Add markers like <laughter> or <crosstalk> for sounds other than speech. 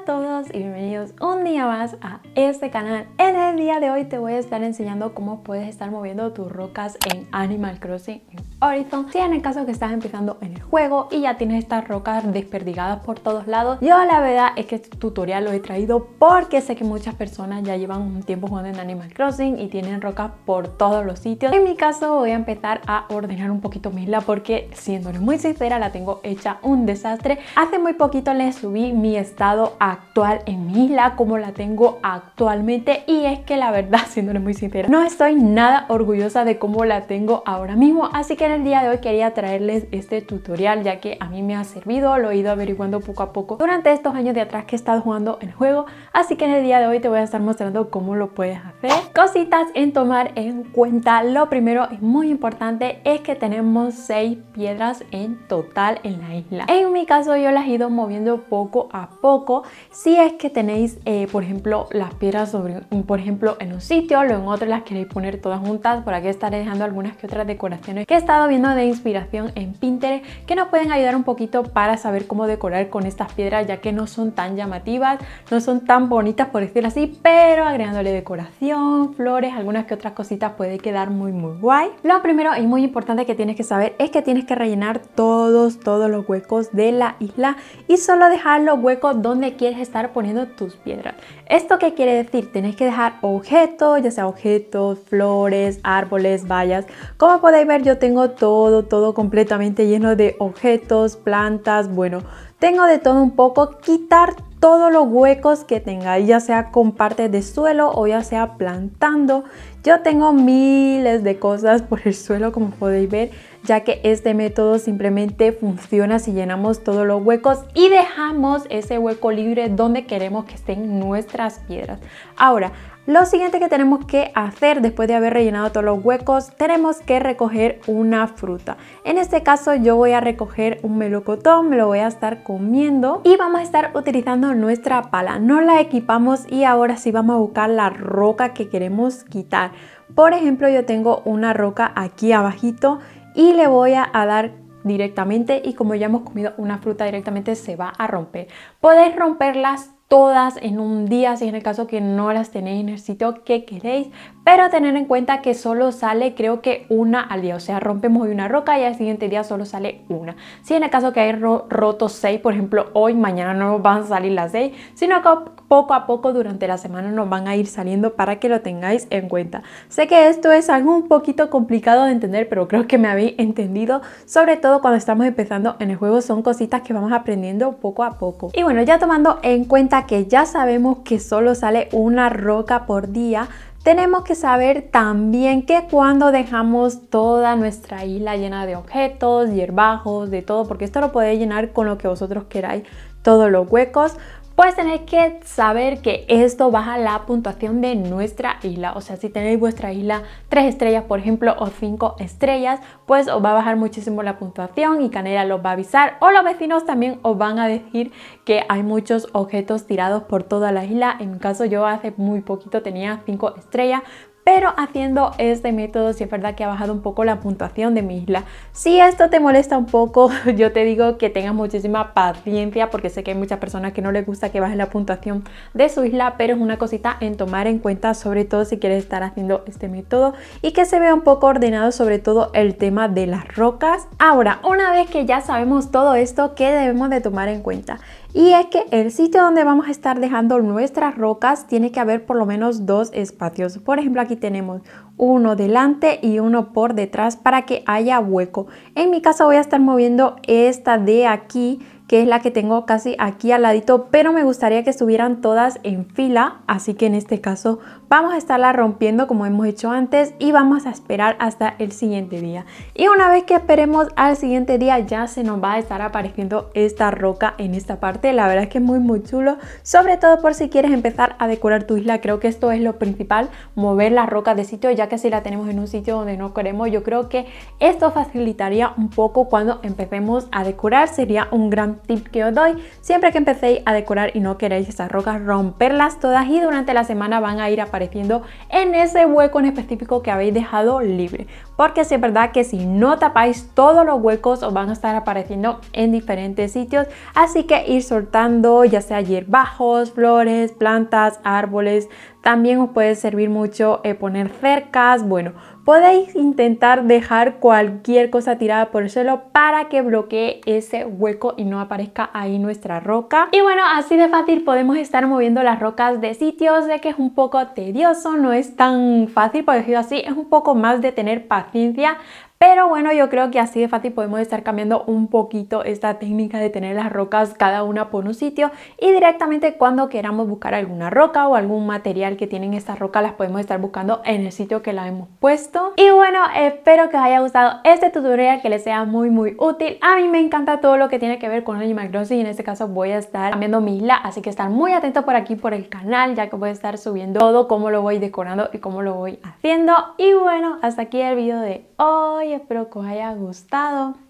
a todos y bienvenidos un día más a este canal. En el día de hoy te voy a estar enseñando cómo puedes estar moviendo tus rocas en Animal Crossing Horizon, si en el caso que estás empezando en el juego y ya tienes estas rocas desperdigadas por todos lados, yo la verdad es que este tutorial lo he traído porque sé que muchas personas ya llevan un tiempo jugando en Animal Crossing y tienen rocas por todos los sitios. En mi caso voy a empezar a ordenar un poquito mi isla porque siéndole muy sincera la tengo hecha un desastre. Hace muy poquito les subí mi estado actual en mi isla como la tengo actualmente y es que la verdad <laughs> siéndole muy sincera no estoy nada orgullosa de cómo la tengo ahora mismo así que el día de hoy quería traerles este tutorial ya que a mí me ha servido, lo he ido averiguando poco a poco durante estos años de atrás que he estado jugando el juego, así que en el día de hoy te voy a estar mostrando cómo lo puedes hacer. Cositas en tomar en cuenta, lo primero es muy importante es que tenemos 6 piedras en total en la isla. En mi caso yo las he ido moviendo poco a poco, si es que tenéis eh, por ejemplo las piedras sobre, por ejemplo en un sitio, luego en otro las queréis poner todas juntas, por aquí estaré dejando algunas que otras decoraciones que están viendo de inspiración en Pinterest que nos pueden ayudar un poquito para saber cómo decorar con estas piedras ya que no son tan llamativas, no son tan bonitas por decirlo así, pero agregándole decoración, flores, algunas que otras cositas puede quedar muy muy guay. Lo primero y muy importante que tienes que saber es que tienes que rellenar todos, todos los huecos de la isla y solo dejar los huecos donde quieres estar poniendo tus piedras. ¿Esto qué quiere decir? Tienes que dejar objetos, ya sea objetos, flores, árboles, vallas. Como podéis ver yo tengo todo, todo completamente lleno de objetos, plantas, bueno, tengo de todo un poco, quitar todos los huecos que tenga, ya sea con parte de suelo o ya sea plantando, yo tengo miles de cosas por el suelo como podéis ver, ya que este método simplemente funciona si llenamos todos los huecos y dejamos ese hueco libre donde queremos que estén nuestras piedras. Ahora, lo siguiente que tenemos que hacer después de haber rellenado todos los huecos, tenemos que recoger una fruta. En este caso yo voy a recoger un melocotón, me lo voy a estar comiendo y vamos a estar utilizando nuestra pala. No la equipamos y ahora sí vamos a buscar la roca que queremos quitar. Por ejemplo, yo tengo una roca aquí abajito y le voy a, dar directamente y como ya hemos comido una fruta directamente se va a romper. Podéis romperlas todas en un día, si en el caso que no las tenéis en el sitio que queréis, pero tener en cuenta que solo sale creo que una al día, o sea, rompemos una roca y al siguiente día solo sale una. Si en el caso que hay rotos roto seis, por ejemplo, hoy, mañana no van a salir las 6 sino que poco a poco durante la semana nos van a ir saliendo para que lo tengáis en cuenta. Sé que esto es algo un poquito complicado de entender, pero creo que me habéis entendido, sobre todo cuando estamos empezando en el juego, son cositas que vamos aprendiendo poco a poco. Y bueno, ya tomando en cuenta que ya sabemos que solo sale una roca por día, tenemos que saber también que cuando dejamos toda nuestra isla llena de objetos, hierbajos, de todo, porque esto lo podéis llenar con lo que vosotros queráis, todos los huecos, pues tenéis que saber que esto baja la puntuación de nuestra isla. O sea, si tenéis vuestra isla 3 estrellas, por ejemplo, o 5 estrellas, pues os va a bajar muchísimo la puntuación y Canela los va a avisar. O los vecinos también os van a decir que hay muchos objetos tirados por toda la isla. En mi caso, yo hace muy poquito tenía 5 estrellas, pero haciendo este método sí es verdad que ha bajado un poco la puntuación de mi isla. Si esto te molesta un poco, <laughs> yo te digo que tengas muchísima paciencia porque sé que hay muchas personas que no les gusta que baje la puntuación de su isla, pero es una cosita en tomar en cuenta, sobre todo si quieres estar haciendo este método y que se vea un poco ordenado sobre todo el tema de las rocas. Ahora, una vez que ya sabemos todo esto, ¿qué debemos de tomar en cuenta? Y es que el sitio donde vamos a estar dejando nuestras rocas tiene que haber por lo menos dos espacios. Por ejemplo, aquí tenemos uno delante y uno por detrás para que haya hueco. En mi caso voy a estar moviendo esta de aquí que es la que tengo casi aquí al ladito, pero me gustaría que estuvieran todas en fila, así que en este caso vamos a estarla rompiendo como hemos hecho antes y vamos a esperar hasta el siguiente día. Y una vez que esperemos al siguiente día ya se nos va a estar apareciendo esta roca en esta parte, la verdad es que es muy muy chulo, sobre todo por si quieres empezar a decorar tu isla, creo que esto es lo principal, mover la roca de sitio, ya que si la tenemos en un sitio donde no queremos, yo creo que esto facilitaría un poco cuando empecemos a decorar, sería un gran tip que os doy, siempre que empecéis a decorar y no queréis esas rocas, romperlas todas y durante la semana van a ir apareciendo en ese hueco en específico que habéis dejado libre. Porque es verdad que si no tapáis todos los huecos os van a estar apareciendo en diferentes sitios, así que ir soltando ya sea hierbajos, flores, plantas, árboles, también os puede servir mucho eh, poner cercas, bueno, podéis intentar dejar cualquier cosa tirada por el suelo para que bloquee ese hueco y no aparezca ahí nuestra roca. Y bueno, así de fácil podemos estar moviendo las rocas de sitios. Sé que es un poco tedioso, no es tan fácil, por decirlo así, es un poco más de tener paciencia, pero bueno, yo creo que así de fácil podemos estar cambiando un poquito esta técnica de tener las rocas cada una por un sitio y directamente cuando queramos buscar alguna roca o algún material que tienen estas rocas las podemos estar buscando en el sitio que la hemos puesto. Y bueno, espero que os haya gustado este tutorial, que les sea muy muy útil. A mí me encanta todo lo que tiene que ver con el Crossing y en este caso voy a estar cambiando mi isla, así que estar muy atento por aquí por el canal ya que voy a estar subiendo todo, cómo lo voy decorando y cómo lo voy haciendo. Y bueno, hasta aquí el video de hoy espero que os haya gustado.